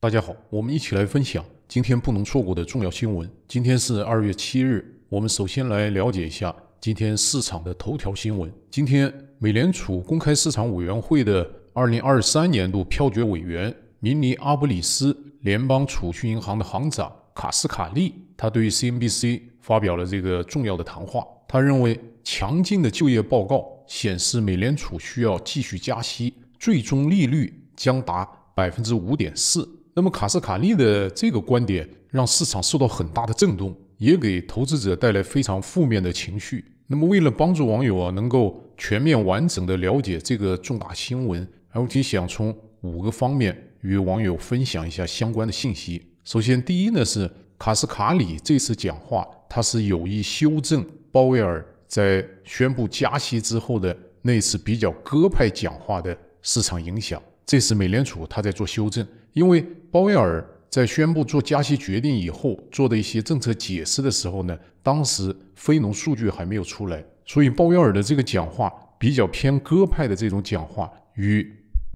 大家好，我们一起来分享今天不能错过的重要新闻。今天是二月七日，我们首先来了解一下今天市场的头条新闻。今天，美联储公开市场委员会的二零二三年度票决委员明尼阿布里斯联邦储蓄银行的行长卡斯卡利，他对 CNBC 发表了这个重要的谈话。他认为，强劲的就业报告显示美联储需要继续加息，最终利率将达百分之五点四。那么卡斯卡利的这个观点让市场受到很大的震动，也给投资者带来非常负面的情绪。那么，为了帮助网友啊能够全面完整的了解这个重大新闻，LT 想从五个方面与网友分享一下相关的信息。首先，第一呢是卡斯卡里这次讲话，他是有意修正鲍威尔在宣布加息之后的那次比较鸽派讲话的市场影响。这次美联储他在做修正，因为。鲍威尔在宣布做加息决定以后，做的一些政策解释的时候呢，当时非农数据还没有出来，所以鲍威尔的这个讲话比较偏鸽派的这种讲话，与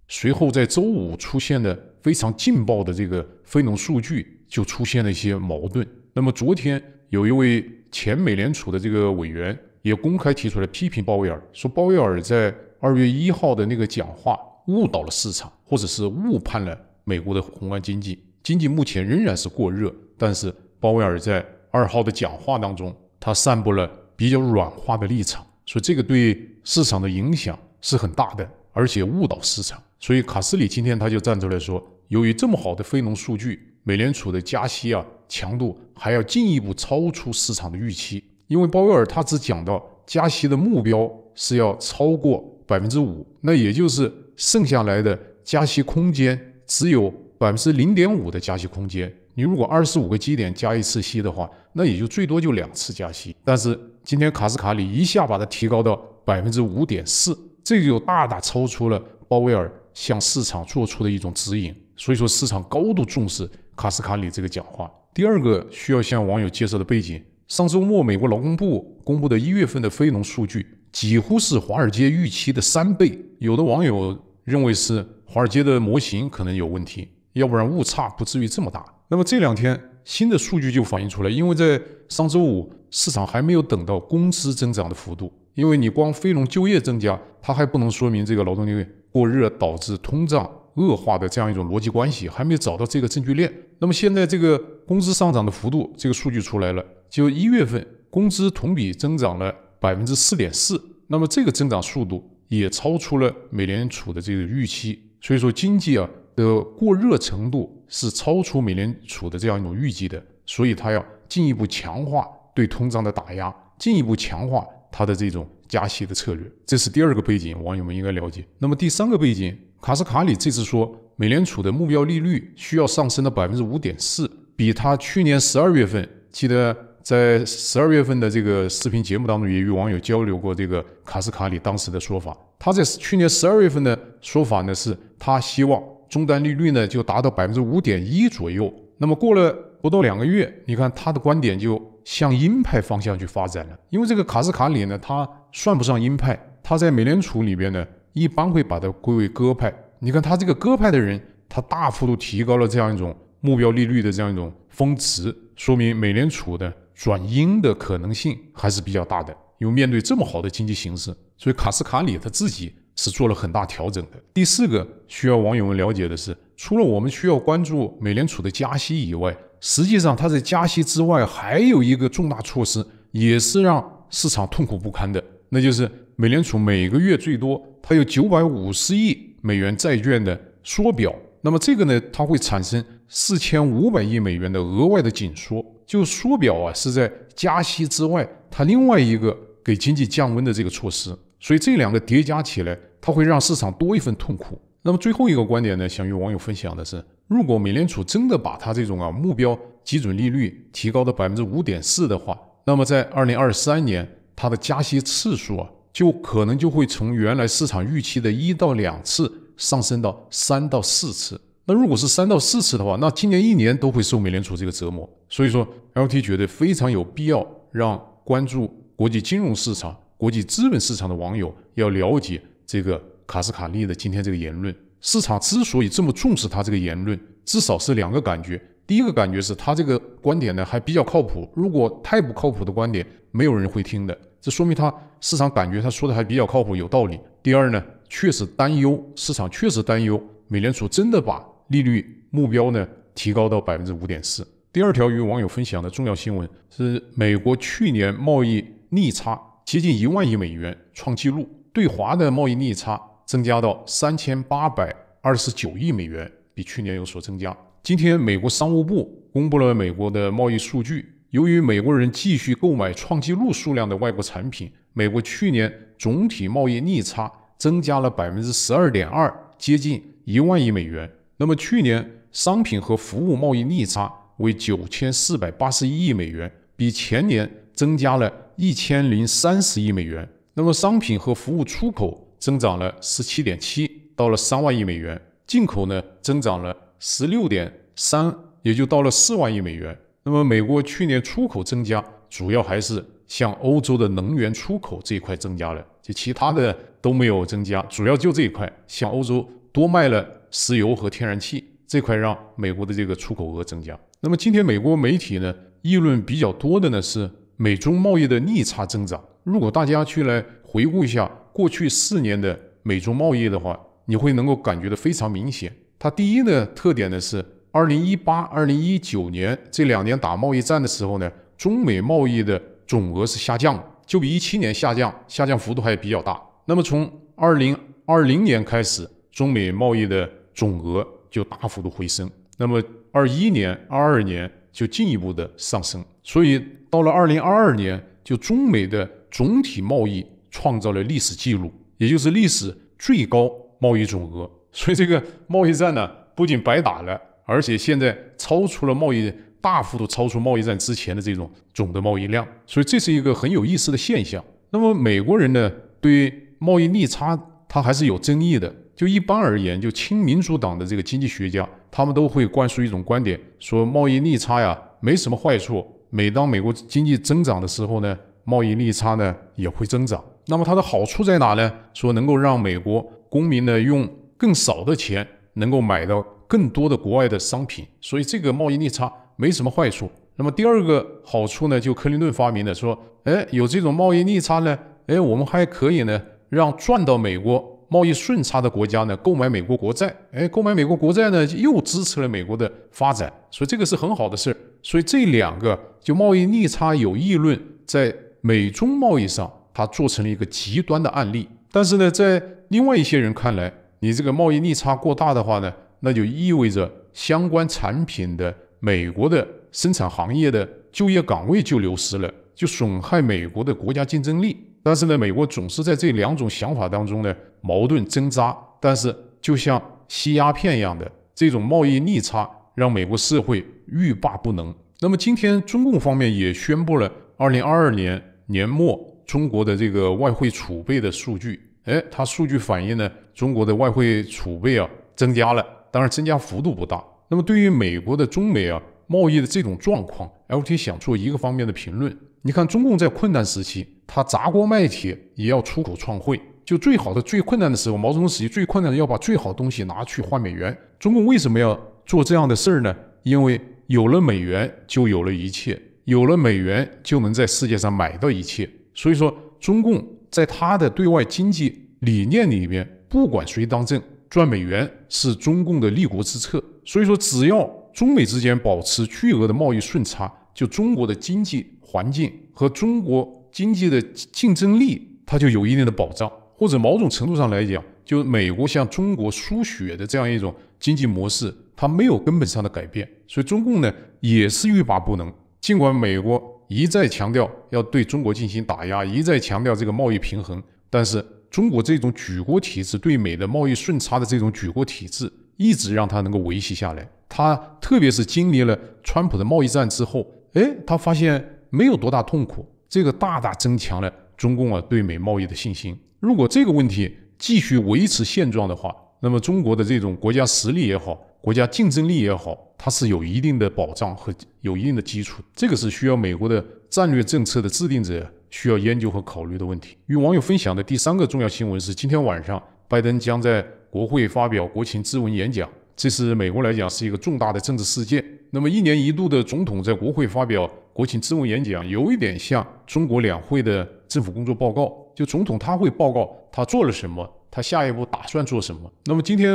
随后在周五出现的非常劲爆的这个非农数据就出现了一些矛盾。那么昨天有一位前美联储的这个委员也公开提出来批评鲍威尔，说鲍威尔在二月一号的那个讲话误导了市场，或者是误判了。美国的宏观经济经济目前仍然是过热，但是鲍威尔在二号的讲话当中，他散布了比较软化的立场，说这个对市场的影响是很大的，而且误导市场。所以卡斯里今天他就站出来说，由于这么好的非农数据，美联储的加息啊强度还要进一步超出市场的预期，因为鲍威尔他只讲到加息的目标是要超过百分之五，那也就是剩下来的加息空间。只有百分之零点五的加息空间，你如果二十五个基点加一次息的话，那也就最多就两次加息。但是今天卡斯卡里一下把它提高到百分之五点四，这就大大超出了鲍威尔向市场做出的一种指引。所以说，市场高度重视卡斯卡里这个讲话。第二个需要向网友介绍的背景：上周末美国劳工部公布的一月份的非农数据，几乎是华尔街预期的三倍。有的网友。认为是华尔街的模型可能有问题，要不然误差不至于这么大。那么这两天新的数据就反映出来，因为在上周五市场还没有等到工资增长的幅度，因为你光非农就业增加，它还不能说明这个劳动力过热导致通胀恶化的这样一种逻辑关系，还没找到这个证据链。那么现在这个工资上涨的幅度，这个数据出来了，就一月份工资同比增长了百分之四点四，那么这个增长速度。也超出了美联储的这个预期，所以说经济啊的过热程度是超出美联储的这样一种预计的，所以它要进一步强化对通胀的打压，进一步强化它的这种加息的策略，这是第二个背景，网友们应该了解。那么第三个背景，卡斯卡里这次说，美联储的目标利率需要上升到百分之五点四，比他去年十二月份记得。在十二月份的这个视频节目当中，也与网友交流过这个卡斯卡里当时的说法。他在去年十二月份的说法呢，是他希望终端利率呢就达到百分之五点一左右。那么过了不到两个月，你看他的观点就向鹰派方向去发展了。因为这个卡斯卡里呢，他算不上鹰派，他在美联储里边呢，一般会把它归为鸽派。你看他这个鸽派的人，他大幅度提高了这样一种目标利率的这样一种峰值，说明美联储的。转阴的可能性还是比较大的。因为面对这么好的经济形势，所以卡斯卡里他自己是做了很大调整的。第四个需要网友们了解的是，除了我们需要关注美联储的加息以外，实际上它在加息之外还有一个重大措施，也是让市场痛苦不堪的，那就是美联储每个月最多它有九百五十亿美元债券的缩表。那么这个呢，它会产生。四千五百亿美元的额外的紧缩，就缩表啊，是在加息之外，它另外一个给经济降温的这个措施。所以这两个叠加起来，它会让市场多一份痛苦。那么最后一个观点呢，想与网友分享的是，如果美联储真的把它这种啊目标基准利率提高到百分之五点四的话，那么在二零二三年，它的加息次数啊，就可能就会从原来市场预期的一到两次上升到三到四次。那如果是三到四次的话，那今年一年都会受美联储这个折磨。所以说，LT 觉得非常有必要让关注国际金融市场、国际资本市场的网友要了解这个卡斯卡利的今天这个言论。市场之所以这么重视他这个言论，至少是两个感觉：第一个感觉是他这个观点呢还比较靠谱；如果太不靠谱的观点，没有人会听的。这说明他市场感觉他说的还比较靠谱，有道理。第二呢，确实担忧市场，确实担忧美联储真的把。利率目标呢提高到百分之五点四。第二条与网友分享的重要新闻是，美国去年贸易逆差接近一万亿美元，创纪录。对华的贸易逆差增加到三千八百二十九亿美元，比去年有所增加。今天，美国商务部公布了美国的贸易数据。由于美国人继续购买创纪录数量的外国产品，美国去年总体贸易逆差增加了百分之十二点二，接近一万亿美元。那么去年商品和服务贸易逆差为九千四百八十一亿美元，比前年增加了一千零三十亿美元。那么商品和服务出口增长了十七点七，到了三万亿美元；进口呢增长了十六点三，也就到了四万亿美元。那么美国去年出口增加，主要还是向欧洲的能源出口这一块增加了，就其他的都没有增加，主要就这一块向欧洲多卖了。石油和天然气这块让美国的这个出口额增加。那么今天美国媒体呢议论比较多的呢是美中贸易的逆差增长。如果大家去来回顾一下过去四年的美中贸易的话，你会能够感觉到非常明显。它第一呢特点呢是二零一八、二零一九年这两年打贸易战的时候呢，中美贸易的总额是下降，就比一七年下降，下降幅度还比较大。那么从二零二零年开始，中美贸易的总额就大幅度回升，那么二一年、二二年就进一步的上升，所以到了二零二二年，就中美的总体贸易创造了历史记录，也就是历史最高贸易总额。所以这个贸易战呢，不仅白打了，而且现在超出了贸易，大幅度超出贸易战之前的这种总的贸易量。所以这是一个很有意思的现象。那么美国人呢，对贸易逆差他还是有争议的。就一般而言，就亲民主党的这个经济学家，他们都会灌输一种观点，说贸易逆差呀没什么坏处。每当美国经济增长的时候呢，贸易逆差呢也会增长。那么它的好处在哪呢？说能够让美国公民呢用更少的钱能够买到更多的国外的商品，所以这个贸易逆差没什么坏处。那么第二个好处呢，就克林顿发明的，说哎有这种贸易逆差呢，哎我们还可以呢让赚到美国。贸易顺差的国家呢，购买美国国债，哎，购买美国国债呢，又支持了美国的发展，所以这个是很好的事儿。所以这两个就贸易逆差有议论，在美中贸易上，它做成了一个极端的案例。但是呢，在另外一些人看来，你这个贸易逆差过大的话呢，那就意味着相关产品的美国的生产行业的就业岗位就流失了，就损害美国的国家竞争力。但是呢，美国总是在这两种想法当中呢矛盾挣扎。但是就像吸鸦片一样的这种贸易逆差，让美国社会欲罢不能。那么今天中共方面也宣布了二零二二年年末中国的这个外汇储备的数据。哎，它数据反映呢，中国的外汇储备啊增加了，当然增加幅度不大。那么对于美国的中美啊贸易的这种状况，LT 想做一个方面的评论。你看中共在困难时期。他砸锅卖铁也要出口创汇。就最好的、最困难的时候，毛泽东时期最困难的，要把最好的东西拿去换美元。中共为什么要做这样的事儿呢？因为有了美元就有了一切，有了美元就能在世界上买到一切。所以说，中共在他的对外经济理念里面，不管谁当政，赚美元是中共的立国之策。所以说，只要中美之间保持巨额的贸易顺差，就中国的经济环境和中国。经济的竞争力，它就有一定的保障，或者某种程度上来讲，就美国向中国输血的这样一种经济模式，它没有根本上的改变，所以中共呢也是欲罢不能。尽管美国一再强调要对中国进行打压，一再强调这个贸易平衡，但是中国这种举国体制对美的贸易顺差的这种举国体制，一直让它能够维系下来。它特别是经历了川普的贸易战之后，哎，他发现没有多大痛苦。这个大大增强了中共啊对美贸易的信心。如果这个问题继续维持现状的话，那么中国的这种国家实力也好，国家竞争力也好，它是有一定的保障和有一定的基础。这个是需要美国的战略政策的制定者需要研究和考虑的问题。与网友分享的第三个重要新闻是，今天晚上拜登将在国会发表国情咨文演讲，这是美国来讲是一个重大的政治事件。那么一年一度的总统在国会发表。国情咨文演讲有一点像中国两会的政府工作报告，就总统他会报告他做了什么，他下一步打算做什么。那么今天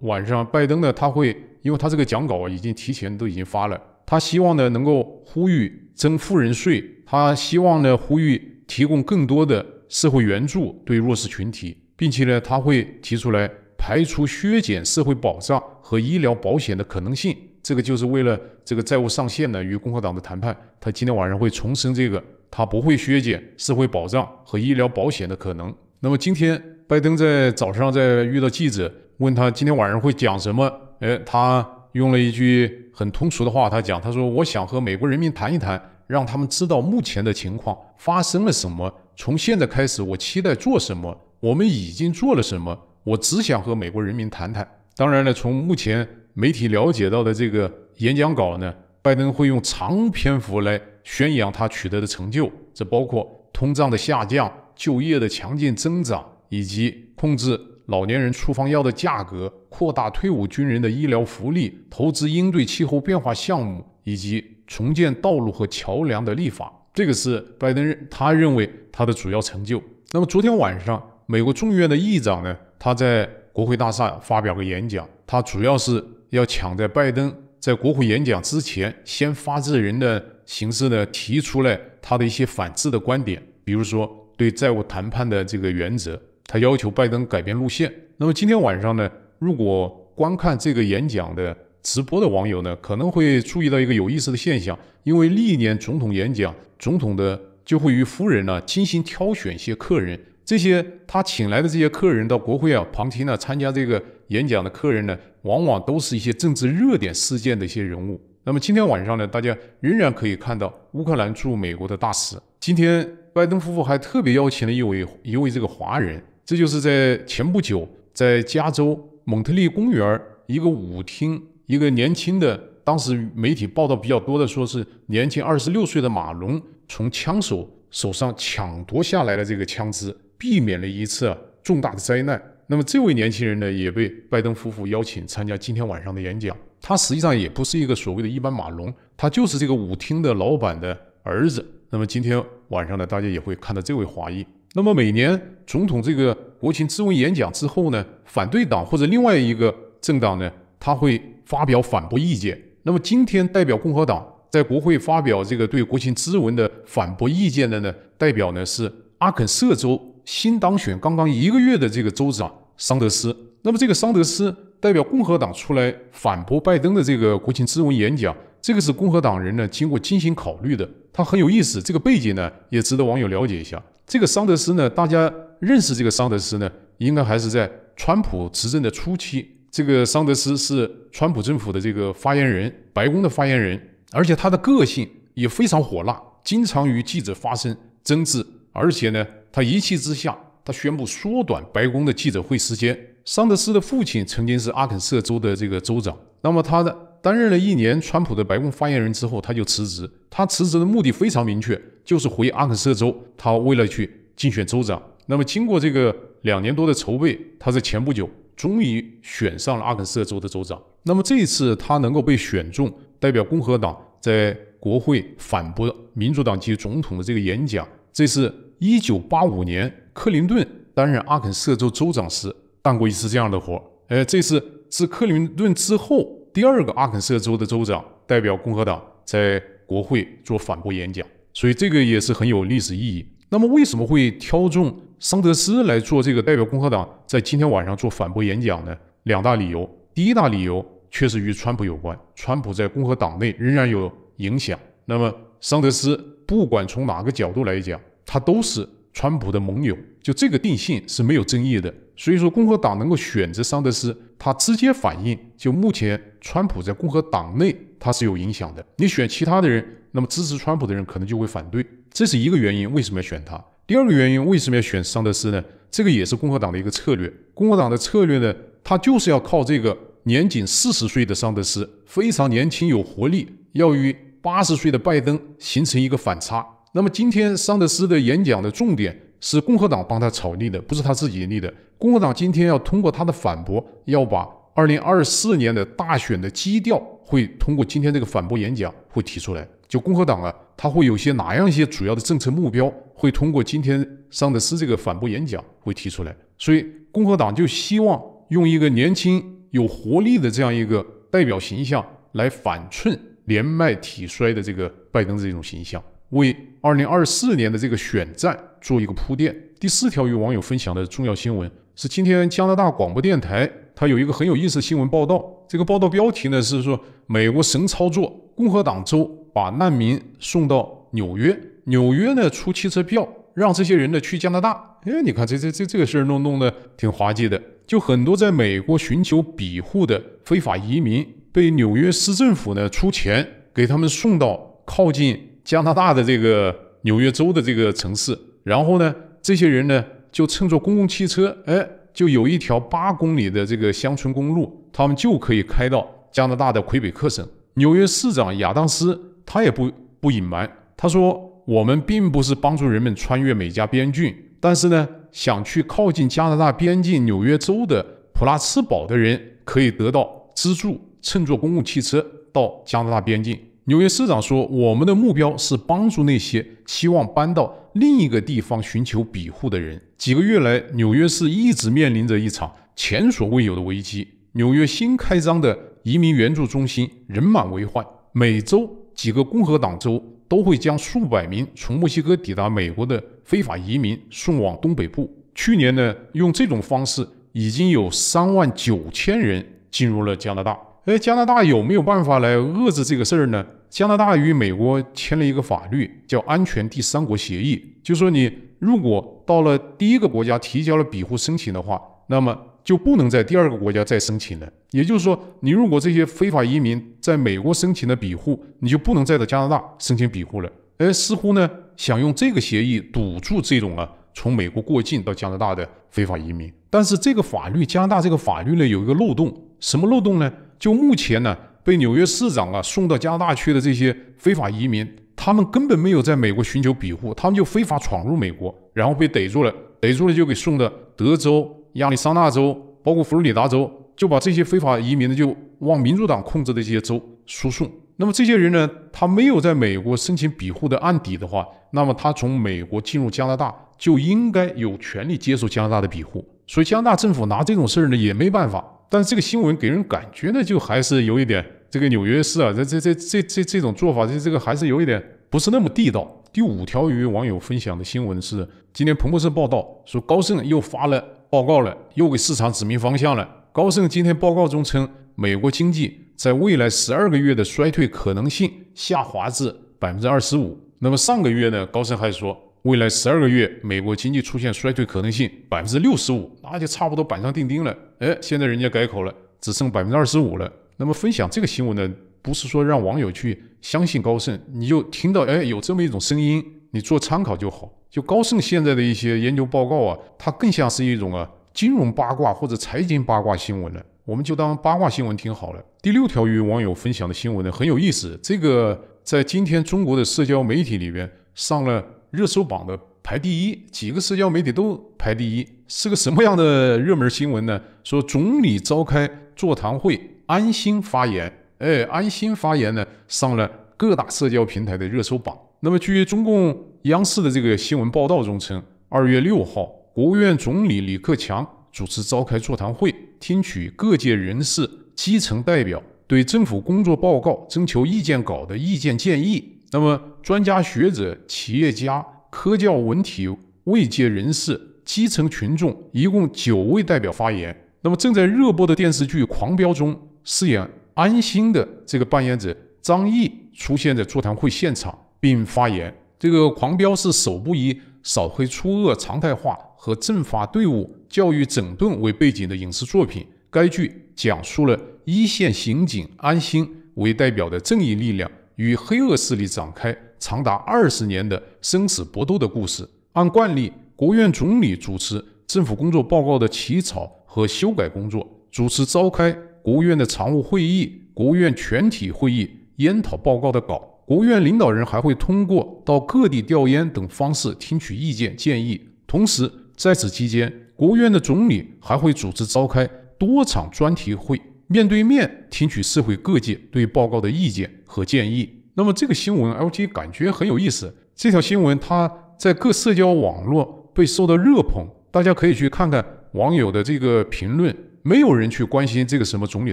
晚上拜登呢，他会因为他这个讲稿已经提前都已经发了，他希望呢能够呼吁征富人税，他希望呢呼吁提供更多的社会援助对弱势群体，并且呢他会提出来排除削减社会保障和医疗保险的可能性。这个就是为了这个债务上限呢与共和党的谈判，他今天晚上会重申这个，他不会削减社会保障和医疗保险的可能。那么今天拜登在早上在遇到记者问他今天晚上会讲什么，哎，他用了一句很通俗的话，他讲他说我想和美国人民谈一谈，让他们知道目前的情况发生了什么，从现在开始我期待做什么，我们已经做了什么，我只想和美国人民谈谈。当然了，从目前。媒体了解到的这个演讲稿呢，拜登会用长篇幅来宣扬他取得的成就，这包括通胀的下降、就业的强劲增长，以及控制老年人处方药的价格、扩大退伍军人的医疗福利、投资应对气候变化项目以及重建道路和桥梁的立法。这个是拜登认他认为他的主要成就。那么昨天晚上，美国众议院的议长呢，他在国会大厦发表个演讲，他主要是。要抢在拜登在国会演讲之前，先发制人的形式呢，提出来他的一些反制的观点，比如说对债务谈判的这个原则，他要求拜登改变路线。那么今天晚上呢，如果观看这个演讲的直播的网友呢，可能会注意到一个有意思的现象，因为历年总统演讲，总统的就会与夫人呢精心挑选一些客人，这些他请来的这些客人到国会啊旁听呢参加这个演讲的客人呢。往往都是一些政治热点事件的一些人物。那么今天晚上呢，大家仍然可以看到乌克兰驻美国的大使。今天拜登夫妇还特别邀请了一位一位这个华人。这就是在前不久，在加州蒙特利公园一个舞厅，一个年轻的，当时媒体报道比较多的，说是年轻二十六岁的马龙从枪手手上抢夺下来的这个枪支，避免了一次重大的灾难。那么这位年轻人呢，也被拜登夫妇邀请参加今天晚上的演讲。他实际上也不是一个所谓的一般马龙，他就是这个舞厅的老板的儿子。那么今天晚上呢，大家也会看到这位华裔。那么每年总统这个国情咨文演讲之后呢，反对党或者另外一个政党呢，他会发表反驳意见。那么今天代表共和党在国会发表这个对国情咨文的反驳意见的呢，代表呢是阿肯色州。新当选刚刚一个月的这个州长桑德斯，那么这个桑德斯代表共和党出来反驳拜登的这个国情咨文演讲，这个是共和党人呢经过精心考虑的，他很有意思。这个背景呢也值得网友了解一下。这个桑德斯呢，大家认识这个桑德斯呢，应该还是在川普执政的初期，这个桑德斯是川普政府的这个发言人，白宫的发言人，而且他的个性也非常火辣，经常与记者发生争执。而且呢，他一气之下，他宣布缩短白宫的记者会时间。桑德斯的父亲曾经是阿肯色州的这个州长，那么他担任了一年川普的白宫发言人之后，他就辞职。他辞职的目的非常明确，就是回阿肯色州，他为了去竞选州长。那么经过这个两年多的筹备，他在前不久终于选上了阿肯色州的州长。那么这一次他能够被选中，代表共和党在国会反驳民主党及总统的这个演讲，这是。一九八五年，克林顿担任阿肯色州州长时干过一次这样的活。呃，这是自克林顿之后第二个阿肯色州的州长代表共和党在国会做反驳演讲，所以这个也是很有历史意义。那么，为什么会挑中桑德斯来做这个代表共和党在今天晚上做反驳演讲呢？两大理由，第一大理由确实与川普有关，川普在共和党内仍然有影响。那么，桑德斯不管从哪个角度来讲，他都是川普的盟友，就这个定性是没有争议的。所以说，共和党能够选择桑德斯，他直接反映就目前川普在共和党内他是有影响的。你选其他的人，那么支持川普的人可能就会反对，这是一个原因为什么要选他。第二个原因为什么要选桑德斯呢？这个也是共和党的一个策略。共和党的策略呢，他就是要靠这个年仅四十岁的桑德斯，非常年轻有活力，要与八十岁的拜登形成一个反差。那么今天桑德斯的演讲的重点是共和党帮他炒立的，不是他自己立的。共和党今天要通过他的反驳，要把二零二四年的大选的基调会通过今天这个反驳演讲会提出来。就共和党啊，他会有些哪样一些主要的政策目标会通过今天桑德斯这个反驳演讲会提出来。所以共和党就希望用一个年轻有活力的这样一个代表形象来反衬年迈体衰的这个拜登这种形象。为二零二四年的这个选战做一个铺垫。第四条与网友分享的重要新闻是，今天加拿大广播电台它有一个很有意思的新闻报道。这个报道标题呢是说美国神操作，共和党州把难民送到纽约，纽约呢出汽车票让这些人呢去加拿大。哎，你看这这这这个事儿弄弄得挺滑稽的。就很多在美国寻求庇护的非法移民被纽约市政府呢出钱给他们送到靠近。加拿大的这个纽约州的这个城市，然后呢，这些人呢就乘坐公共汽车，哎，就有一条八公里的这个乡村公路，他们就可以开到加拿大的魁北克省。纽约市长亚当斯他也不不隐瞒，他说：“我们并不是帮助人们穿越美加边境，但是呢，想去靠近加拿大边境纽约州的普拉茨堡的人，可以得到资助，乘坐公共汽车到加拿大边境。”纽约市长说：“我们的目标是帮助那些期望搬到另一个地方寻求庇护的人。几个月来，纽约市一直面临着一场前所未有的危机。纽约新开张的移民援助中心人满为患。每周，几个共和党州都会将数百名从墨西哥抵达美国的非法移民送往东北部。去年呢，用这种方式已经有三万九千人进入了加拿大。哎，加拿大有没有办法来遏制这个事儿呢？”加拿大与美国签了一个法律，叫“安全第三国协议”，就说你如果到了第一个国家提交了庇护申请的话，那么就不能在第二个国家再申请了。也就是说，你如果这些非法移民在美国申请的庇护，你就不能再到加拿大申请庇护了。哎，似乎呢想用这个协议堵住这种啊从美国过境到加拿大的非法移民。但是这个法律，加拿大这个法律呢有一个漏洞，什么漏洞呢？就目前呢。被纽约市长啊送到加拿大去的这些非法移民，他们根本没有在美国寻求庇护，他们就非法闯入美国，然后被逮住了，逮住了就给送到德州、亚利桑那州，包括佛罗里达州，就把这些非法移民呢就往民主党控制的这些州输送。那么这些人呢，他没有在美国申请庇护的案底的话，那么他从美国进入加拿大就应该有权利接受加拿大的庇护。所以加拿大政府拿这种事儿呢也没办法。但是这个新闻给人感觉呢，就还是有一点，这个纽约市啊，这这这这这这种做法，这这个还是有一点不是那么地道。第五条与网友分享的新闻是，今天彭博社报道说，高盛又发了报告了，又给市场指明方向了。高盛今天报告中称，美国经济在未来十二个月的衰退可能性下滑至百分之二十五。那么上个月呢，高盛还说。未来十二个月，美国经济出现衰退可能性百分之六十五，那就差不多板上钉钉了。哎，现在人家改口了，只剩百分之二十五了。那么分享这个新闻呢，不是说让网友去相信高盛，你就听到哎有这么一种声音，你做参考就好。就高盛现在的一些研究报告啊，它更像是一种啊金融八卦或者财经八卦新闻了，我们就当八卦新闻听好了。第六条与网友分享的新闻呢，很有意思。这个在今天中国的社交媒体里边上了。热搜榜的排第一，几个社交媒体都排第一，是个什么样的热门新闻呢？说总理召开座谈会，安心发言。哎，安心发言呢，上了各大社交平台的热搜榜。那么，据中共央视的这个新闻报道中称，二月六号，国务院总理李克强主持召开座谈会，听取各界人士、基层代表对政府工作报告征求意见稿的意见建议。那么，专家学者、企业家、科教文体、未界人士、基层群众，一共九位代表发言。那么，正在热播的电视剧《狂飙》中饰演安心的这个扮演者张译出现在座谈会现场并发言。这个《狂飙》是首部以扫黑除恶常态化和政法队伍教育整顿为背景的影视作品。该剧讲述了一线刑警安心为代表的正义力量。与黑恶势力展开长达二十年的生死搏斗的故事。按惯例，国务院总理主持政府工作报告的起草和修改工作，主持召开国务院的常务会议、国务院全体会议，研讨报告的稿。国务院领导人还会通过到各地调研等方式听取意见建议。同时，在此期间，国务院的总理还会组织召开多场专题会。面对面听取社会各界对报告的意见和建议。那么这个新闻，L T 感觉很有意思。这条新闻它在各社交网络被受到热捧，大家可以去看看网友的这个评论。没有人去关心这个什么总理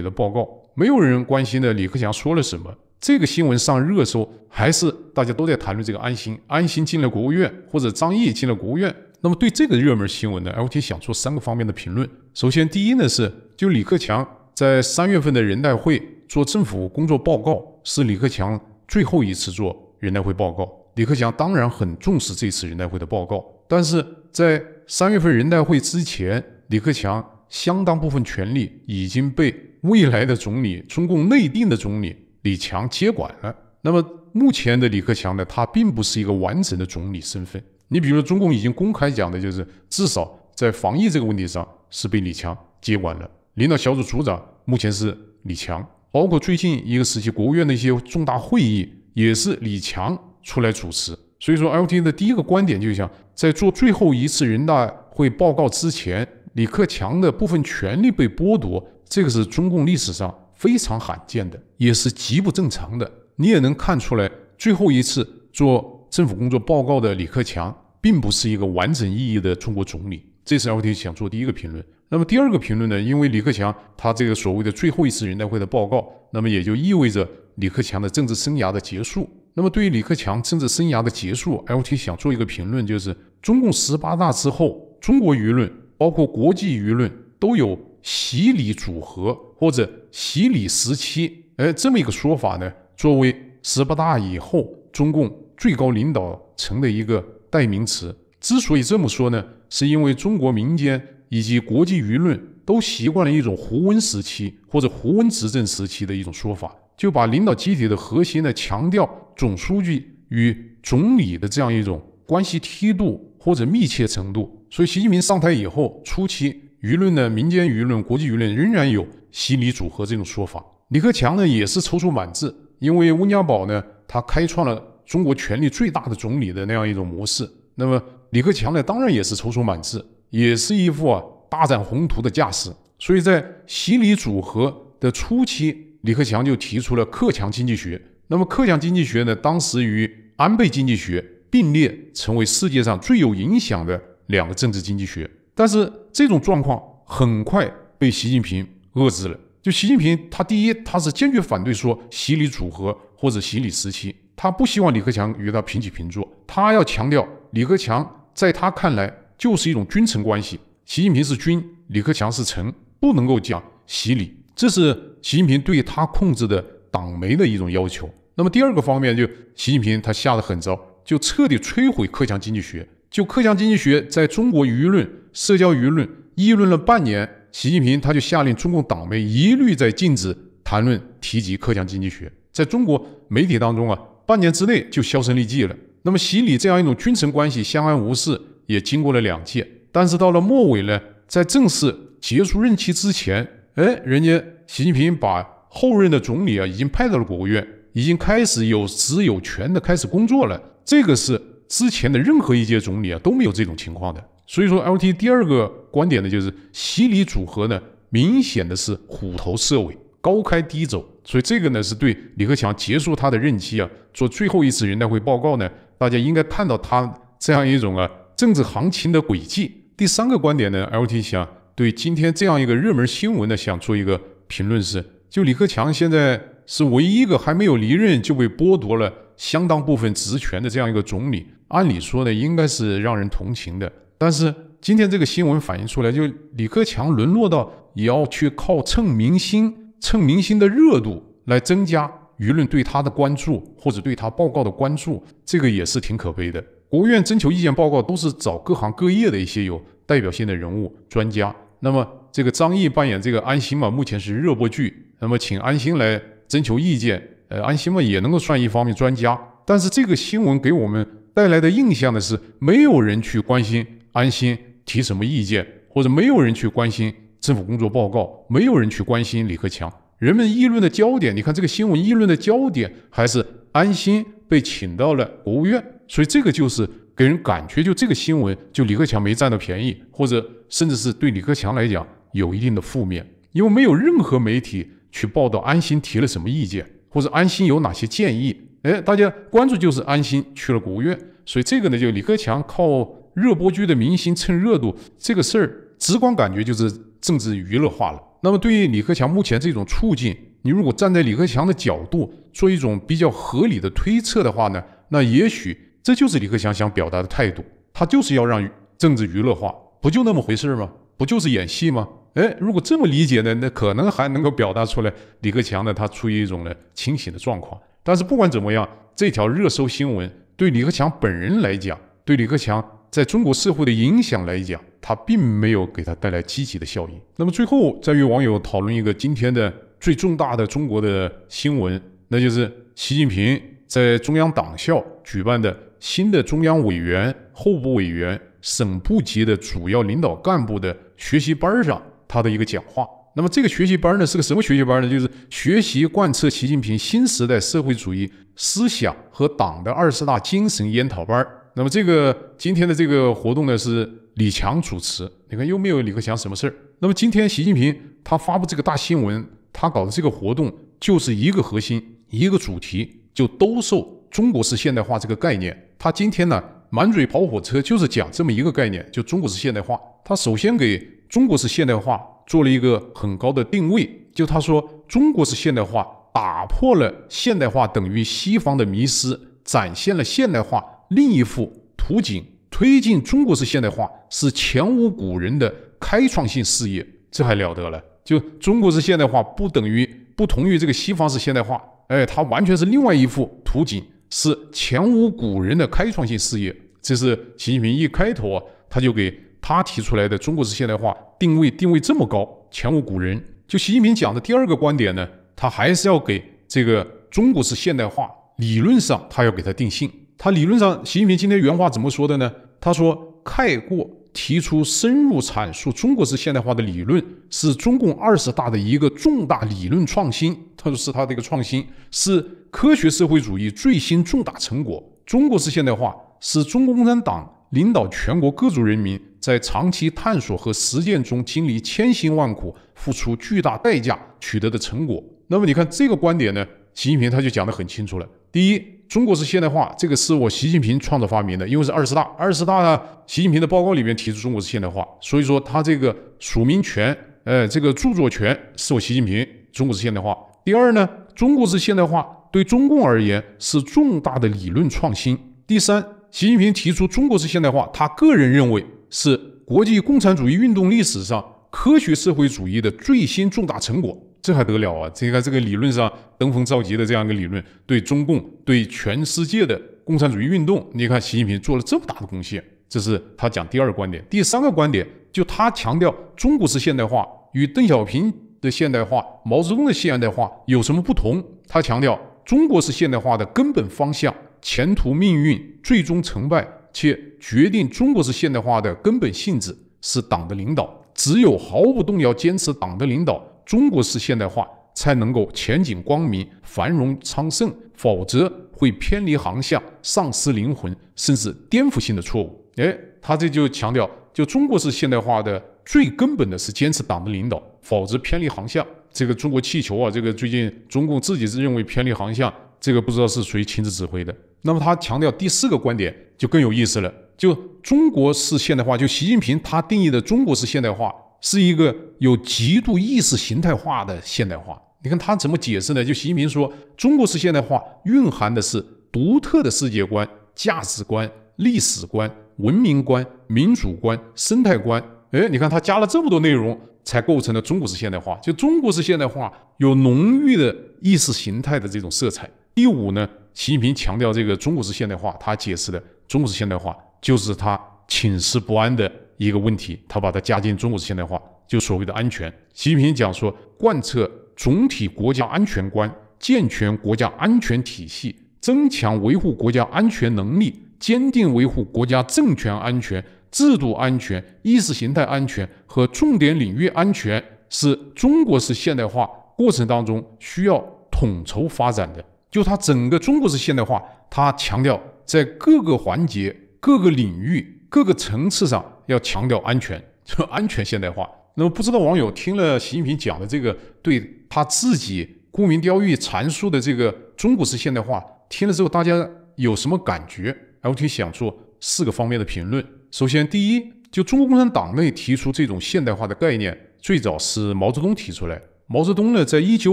的报告，没有人关心的李克强说了什么。这个新闻上热搜，还是大家都在谈论这个安心，安心进了国务院，或者张毅进了国务院。那么对这个热门新闻呢，L T 想做三个方面的评论。首先，第一呢是就李克强。在三月份的人代会做政府工作报告是李克强最后一次做人代会报告。李克强当然很重视这次人代会的报告，但是在三月份人代会之前，李克强相当部分权力已经被未来的总理、中共内定的总理李强接管了。那么目前的李克强呢，他并不是一个完整的总理身份。你比如，说，中共已经公开讲的就是，至少在防疫这个问题上是被李强接管了。领导小组组长目前是李强，包括最近一个时期国务院的一些重大会议也是李强出来主持。所以说，LTD 的第一个观点就是想在做最后一次人大会报告之前，李克强的部分权利被剥夺，这个是中共历史上非常罕见的，也是极不正常的。你也能看出来，最后一次做政府工作报告的李克强，并不是一个完整意义的中国总理。这是 L T 想做第一个评论。那么第二个评论呢？因为李克强他这个所谓的最后一次人代会的报告，那么也就意味着李克强的政治生涯的结束。那么对于李克强政治生涯的结束，L T 想做一个评论，就是中共十八大之后，中国舆论包括国际舆论都有“习李组合”或者“习李时期”哎这么一个说法呢，作为十八大以后中共最高领导层的一个代名词。之所以这么说呢？是因为中国民间以及国际舆论都习惯了一种胡温时期或者胡温执政时期的一种说法，就把领导集体的核心呢强调总书记与总理的这样一种关系梯度或者密切程度。所以习近平上台以后初期，舆论呢民间舆论、国际舆论仍然有习李组合这种说法。李克强呢也是踌躇满志，因为温家宝呢他开创了中国权力最大的总理的那样一种模式，那么。李克强呢，当然也是踌躇满志，也是一副啊大展宏图的架势。所以在习李组合的初期，李克强就提出了克强经济学。那么克强经济学呢，当时与安倍经济学并列，成为世界上最有影响的两个政治经济学。但是这种状况很快被习近平遏制了。就习近平，他第一，他是坚决反对说习李组合或者习李时期，他不希望李克强与他平起平坐，他要强调李克强。在他看来，就是一种君臣关系。习近平是君，李克强是臣，不能够讲习礼，这是习近平对他控制的党媒的一种要求。那么第二个方面，就习近平他下的狠招，就彻底摧毁克强经济学。就克强经济学在中国舆论、社交舆论议论了半年，习近平他就下令中共党媒一律在禁止谈论、提及克强经济学。在中国媒体当中啊，半年之内就销声匿迹了。那么习李这样一种君臣关系相安无事也经过了两届，但是到了末尾呢，在正式结束任期之前，哎，人家习近平把后任的总理啊已经派到了国务院，已经开始有职有权的开始工作了。这个是之前的任何一届总理啊都没有这种情况的。所以说，L T 第二个观点呢，就是习李组合呢明显的是虎头蛇尾，高开低走。所以这个呢是对李克强结束他的任期啊做最后一次人代会报告呢。大家应该看到他这样一种啊政治行情的轨迹。第三个观点呢，LT 想对今天这样一个热门新闻呢，想做一个评论是：就李克强现在是唯一一个还没有离任就被剥夺了相当部分职权的这样一个总理，按理说呢，应该是让人同情的。但是今天这个新闻反映出来，就李克强沦落到也要去靠蹭明星、蹭明星的热度来增加。舆论对他的关注，或者对他报告的关注，这个也是挺可悲的。国务院征求意见报告都是找各行各业的一些有代表性的人物、专家。那么，这个张译扮演这个安心嘛，目前是热播剧，那么请安心来征求意见。呃，安心嘛，也能够算一方面专家。但是这个新闻给我们带来的印象呢是，没有人去关心安心提什么意见，或者没有人去关心政府工作报告，没有人去关心李克强。人们议论的焦点，你看这个新闻议论的焦点还是安心被请到了国务院，所以这个就是给人感觉，就这个新闻就李克强没占到便宜，或者甚至是对李克强来讲有一定的负面，因为没有任何媒体去报道安心提了什么意见，或者安心有哪些建议。哎，大家关注就是安心去了国务院，所以这个呢，就李克强靠热播剧的明星蹭热度这个事儿，直观感觉就是政治娱乐化了。那么，对于李克强目前这种处境，你如果站在李克强的角度做一种比较合理的推测的话呢，那也许这就是李克强想表达的态度，他就是要让政治娱乐化，不就那么回事吗？不就是演戏吗？哎，如果这么理解呢，那可能还能够表达出来李克强呢，他处于一种呢清醒的状况。但是不管怎么样，这条热搜新闻对李克强本人来讲，对李克强。在中国社会的影响来讲，它并没有给它带来积极的效应。那么最后再与网友讨论一个今天的最重大的中国的新闻，那就是习近平在中央党校举办的新的中央委员、候补委员、省部级的主要领导干部的学习班上他的一个讲话。那么这个学习班呢是个什么学习班呢？就是学习贯彻习近平新时代社会主义思想和党的二十大精神研讨班。那么这个今天的这个活动呢，是李强主持。你看又没有李克强什么事儿。那么今天习近平他发布这个大新闻，他搞的这个活动就是一个核心、一个主题，就兜售“中国式现代化”这个概念。他今天呢满嘴跑火车，就是讲这么一个概念，就“中国式现代化”。他首先给“中国式现代化”做了一个很高的定位，就他说“中国式现代化”打破了现代化等于西方的迷失，展现了现代化。另一幅图景，推进中国式现代化是前无古人的开创性事业，这还了得了？就中国式现代化不等于不同于这个西方式现代化，哎，它完全是另外一幅图景，是前无古人的开创性事业。这是习近平一开头啊，他就给他提出来的中国式现代化定位，定位这么高，前无古人。就习近平讲的第二个观点呢，他还是要给这个中国式现代化理论上他要给他定性。他理论上，习近平今天原话怎么说的呢？他说：“概括提出、深入阐述中国式现代化的理论，是中共二十大的一个重大理论创新。他说是他的一个创新，是科学社会主义最新重大成果。中国式现代化是中国共产党领导全国各族人民在长期探索和实践中经历千辛万苦、付出巨大代价取得的成果。那么，你看这个观点呢？习近平他就讲得很清楚了。第一。中国式现代化，这个是我习近平创造发明的，因为是二十大，二十大呢，习近平的报告里面提出中国式现代化，所以说他这个署名权，呃，这个著作权是我习近平。中国式现代化，第二呢，中国式现代化对中共而言是重大的理论创新。第三，习近平提出中国式现代化，他个人认为是国际共产主义运动历史上科学社会主义的最新重大成果。这还得了啊！这个这个理论上登峰造极的这样一个理论，对中共、对全世界的共产主义运动，你看习近平做了这么大的贡献，这是他讲第二个观点。第三个观点，就他强调中国式现代化与邓小平的现代化、毛泽东的现代化有什么不同？他强调中国式现代化的根本方向、前途命运、最终成败，且决定中国式现代化的根本性质是党的领导。只有毫不动摇坚持党的领导。中国式现代化才能够前景光明、繁荣昌盛，否则会偏离航向、丧失灵魂，甚至颠覆性的错误。哎，他这就强调，就中国式现代化的最根本的是坚持党的领导，否则偏离航向。这个中国气球啊，这个最近中共自己认为偏离航向，这个不知道是谁亲自指挥的。那么他强调第四个观点就更有意思了，就中国式现代化，就习近平他定义的中国式现代化。是一个有极度意识形态化的现代化。你看他怎么解释呢？就习近平说，中国式现代化蕴含的是独特的世界观、价值观、历史观、文明观、民主观、生态观。哎，你看他加了这么多内容，才构成了中国式现代化。就中国式现代化有浓郁的意识形态的这种色彩。第五呢，习近平强调这个中国式现代化，他解释的中国式现代化就是他寝食不安的。一个问题，他把它加进中国式现代化，就所谓的安全。习近平讲说，贯彻总体国家安全观，健全国家安全体系，增强维护国家安全能力，坚定维护国家政权安全、制度安全、意识形态安全和重点领域安全，是中国式现代化过程当中需要统筹发展的。就他整个中国式现代化，他强调在各个环节、各个领域、各个层次上。要强调安全，就安全现代化。那么，不知道网友听了习近平讲的这个对他自己沽名钓誉阐述的这个中国式现代化，听了之后大家有什么感觉？我挺想做四个方面的评论。首先，第一，就中国共产党内提出这种现代化的概念，最早是毛泽东提出来。毛泽东呢，在一九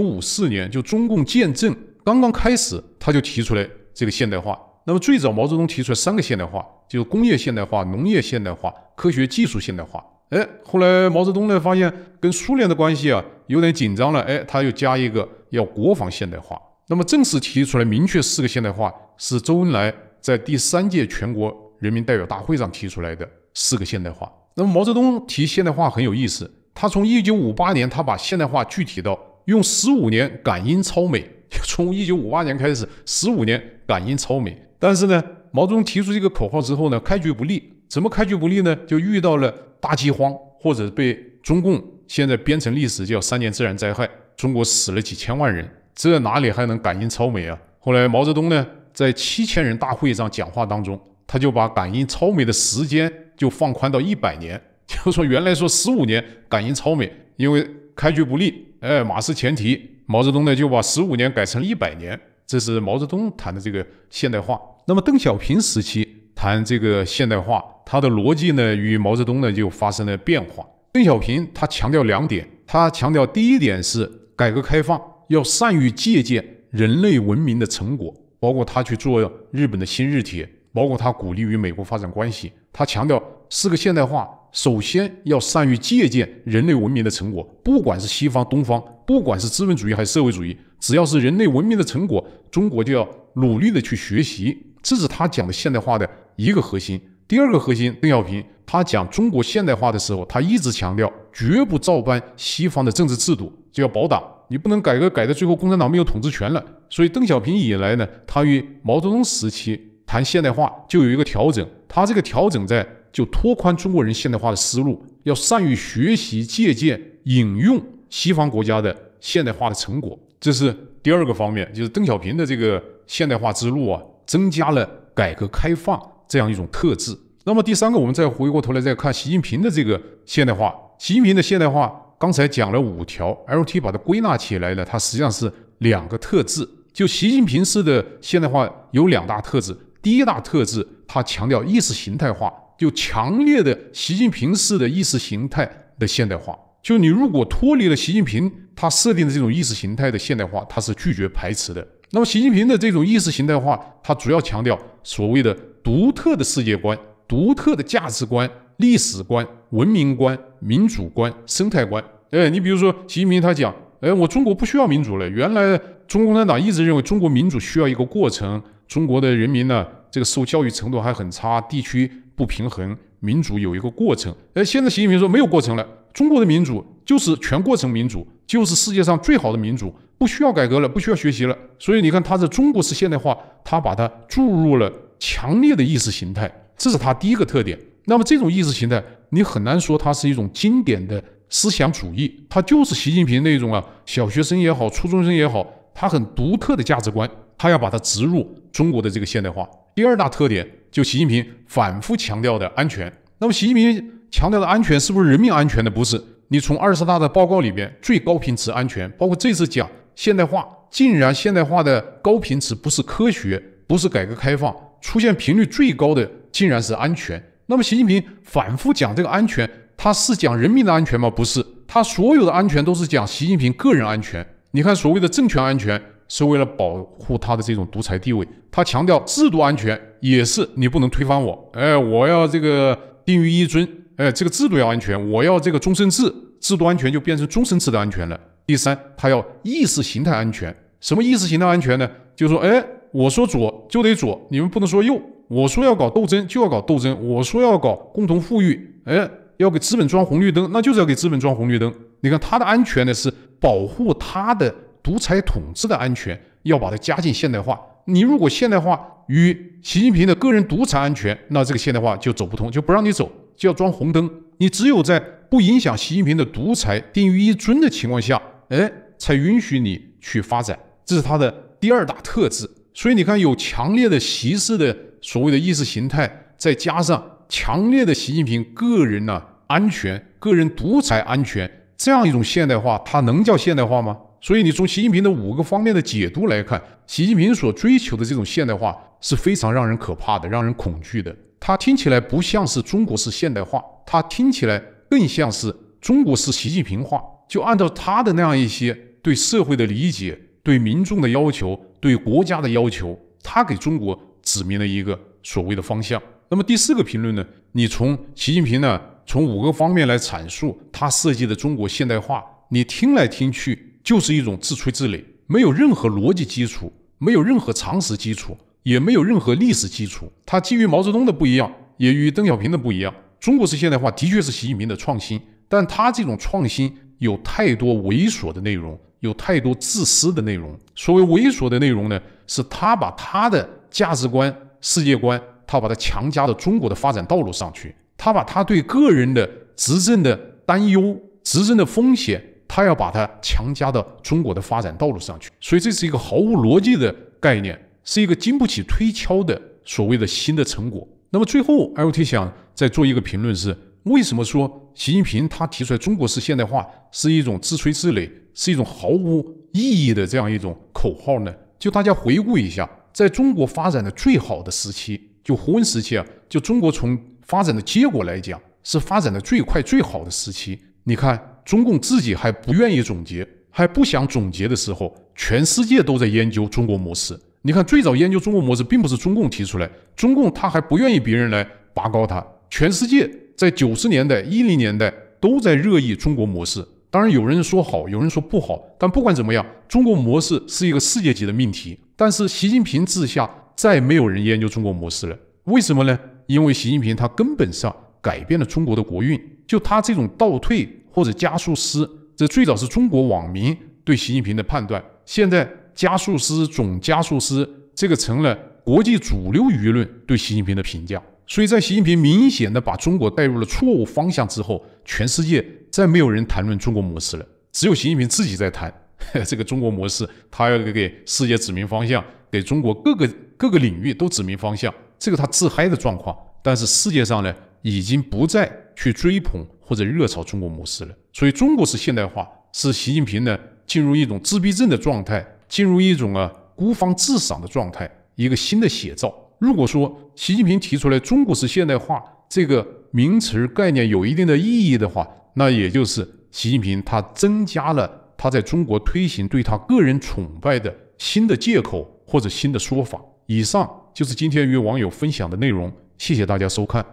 五四年，就中共建政刚刚开始，他就提出来这个现代化。那么最早毛泽东提出来三个现代化，就是工业现代化、农业现代化、科学技术现代化。哎，后来毛泽东呢发现跟苏联的关系啊有点紧张了，哎，他又加一个要国防现代化。那么正式提出来明确四个现代化是周恩来在第三届全国人民代表大会上提出来的四个现代化。那么毛泽东提现代化很有意思，他从一九五八年他把现代化具体到用十五年感英超美，从一九五八年开始十五年感英超美。但是呢，毛泽东提出这个口号之后呢，开局不利。怎么开局不利呢？就遇到了大饥荒，或者被中共现在编成历史叫三年自然灾害，中国死了几千万人。这哪里还能感应超美啊？后来毛泽东呢，在七千人大会上讲话当中，他就把感应超美的时间就放宽到一百年，就说原来说十五年感应超美，因为开局不利，哎，马失前蹄。毛泽东呢，就把十五年改成一百年。这是毛泽东谈的这个现代化。那么邓小平时期谈这个现代化，他的逻辑呢与毛泽东呢就发生了变化。邓小平他强调两点，他强调第一点是改革开放要善于借鉴人类文明的成果，包括他去做日本的新日铁，包括他鼓励与美国发展关系。他强调四个现代化，首先要善于借鉴人类文明的成果，不管是西方、东方，不管是资本主义还是社会主义。只要是人类文明的成果，中国就要努力的去学习。这是他讲的现代化的一个核心。第二个核心，邓小平他讲中国现代化的时候，他一直强调绝不照搬西方的政治制度，就要保党，你不能改革改到最后共产党没有统治权了。所以邓小平以来呢，他与毛泽东时期谈现代化就有一个调整，他这个调整在就拓宽中国人现代化的思路，要善于学习、借鉴、引用西方国家的现代化的成果。这是第二个方面，就是邓小平的这个现代化之路啊，增加了改革开放这样一种特质。那么第三个，我们再回过头来再看习近平的这个现代化，习近平的现代化，刚才讲了五条，L T 把它归纳起来呢，它实际上是两个特质。就习近平式的现代化有两大特质，第一大特质，它强调意识形态化，就强烈的习近平式的意识形态的现代化。就你如果脱离了习近平。他设定的这种意识形态的现代化，他是拒绝排斥的。那么，习近平的这种意识形态化，他主要强调所谓的独特的世界观、独特的价值观、历史观、文明观、民主观、生态观。哎，你比如说，习近平他讲，哎，我中国不需要民主了。原来，中国共产党一直认为中国民主需要一个过程，中国的人民呢，这个受教育程度还很差，地区不平衡，民主有一个过程。哎，现在习近平说没有过程了，中国的民主。就是全过程民主，就是世界上最好的民主，不需要改革了，不需要学习了。所以你看，他在中国式现代化，他把它注入了强烈的意识形态，这是他第一个特点。那么这种意识形态，你很难说它是一种经典的思想主义，它就是习近平那种啊，小学生也好，初中生也好，他很独特的价值观，他要把它植入中国的这个现代化。第二大特点，就习近平反复强调的安全。那么习近平强调的安全是不是人民安全的？不是。你从二十大的报告里边最高频词“安全”，包括这次讲现代化，竟然现代化的高频词不是科学，不是改革开放，出现频率最高的竟然是安全。那么习近平反复讲这个安全，他是讲人民的安全吗？不是，他所有的安全都是讲习近平个人安全。你看所谓的政权安全是为了保护他的这种独裁地位，他强调制度安全也是你不能推翻我，哎，我要这个定于一尊，哎，这个制度要安全，我要这个终身制。制度安全就变成终身制的安全了。第三，他要意识形态安全。什么意识形态安全呢？就是说，哎，我说左就得左，你们不能说右。我说要搞斗争就要搞斗争，我说要搞共同富裕，哎，要给资本装红绿灯，那就是要给资本装红绿灯。你看他的安全呢，是保护他的独裁统治的安全，要把它加进现代化。你如果现代化与习近平的个人独裁安全，那这个现代化就走不通，就不让你走，就要装红灯。你只有在。不影响习近平的独裁定于一尊的情况下，哎，才允许你去发展，这是他的第二大特质。所以你看，有强烈的习氏的所谓的意识形态，再加上强烈的习近平个人呢安全、个人独裁安全这样一种现代化，它能叫现代化吗？所以你从习近平的五个方面的解读来看，习近平所追求的这种现代化是非常让人可怕的、让人恐惧的。他听起来不像是中国式现代化，他听起来。更像是中国式习近平话，就按照他的那样一些对社会的理解、对民众的要求、对国家的要求，他给中国指明了一个所谓的方向。那么第四个评论呢？你从习近平呢，从五个方面来阐述他设计的中国现代化，你听来听去就是一种自吹自擂，没有任何逻辑基础，没有任何常识基础，也没有任何历史基础。他基于毛泽东的不一样，也与邓小平的不一样。中国式现代化的确是习近平的创新，但他这种创新有太多猥琐的内容，有太多自私的内容。所谓猥琐的内容呢，是他把他的价值观、世界观，他把它强加到中国的发展道路上去；他把他对个人的执政的担忧、执政的风险，他要把它强加到中国的发展道路上去。所以这是一个毫无逻辑的概念，是一个经不起推敲的所谓的新的成果。那么最后，l T 想。在做一个评论是，为什么说习近平他提出来中国式现代化是一种自吹自擂，是一种毫无意义的这样一种口号呢？就大家回顾一下，在中国发展的最好的时期，就胡温时期啊，就中国从发展的结果来讲是发展的最快最好的时期。你看，中共自己还不愿意总结，还不想总结的时候，全世界都在研究中国模式。你看，最早研究中国模式并不是中共提出来，中共他还不愿意别人来拔高他。全世界在九十年代、一零年代都在热议中国模式。当然，有人说好，有人说不好。但不管怎么样，中国模式是一个世界级的命题。但是，习近平治下再没有人研究中国模式了。为什么呢？因为习近平他根本上改变了中国的国运。就他这种倒退或者加速师，这最早是中国网民对习近平的判断。现在加速师总加速师，这个成了国际主流舆论对习近平的评价。所以在习近平明显的把中国带入了错误方向之后，全世界再没有人谈论中国模式了，只有习近平自己在谈 这个中国模式，他要给世界指明方向，给中国各个各个领域都指明方向，这个他自嗨的状况。但是世界上呢，已经不再去追捧或者热炒中国模式了。所以中国式现代化是习近平呢进入一种自闭症的状态，进入一种啊孤芳自赏的状态，一个新的写照。如果说习近平提出来“中国式现代化”这个名词概念有一定的意义的话，那也就是习近平他增加了他在中国推行对他个人崇拜的新的借口或者新的说法。以上就是今天与网友分享的内容，谢谢大家收看。